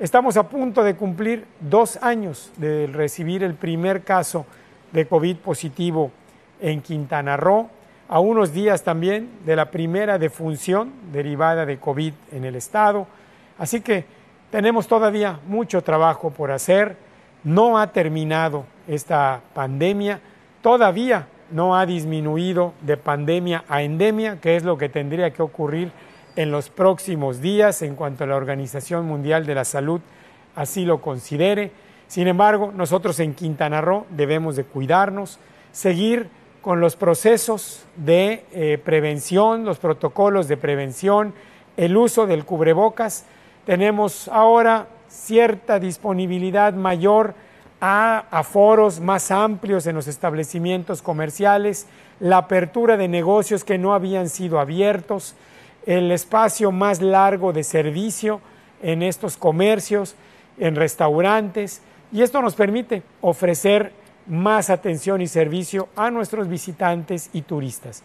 Estamos a punto de cumplir dos años de recibir el primer caso de COVID positivo en Quintana Roo, a unos días también de la primera defunción derivada de COVID en el estado. Así que tenemos todavía mucho trabajo por hacer. No ha terminado esta pandemia, todavía no ha disminuido de pandemia a endemia, que es lo que tendría que ocurrir en los próximos días en cuanto a la Organización Mundial de la Salud así lo considere. Sin embargo, nosotros en Quintana Roo debemos de cuidarnos, seguir con los procesos de eh, prevención, los protocolos de prevención, el uso del cubrebocas. Tenemos ahora cierta disponibilidad mayor a aforos más amplios en los establecimientos comerciales, la apertura de negocios que no habían sido abiertos, el espacio más largo de servicio en estos comercios, en restaurantes, y esto nos permite ofrecer más atención y servicio a nuestros visitantes y turistas.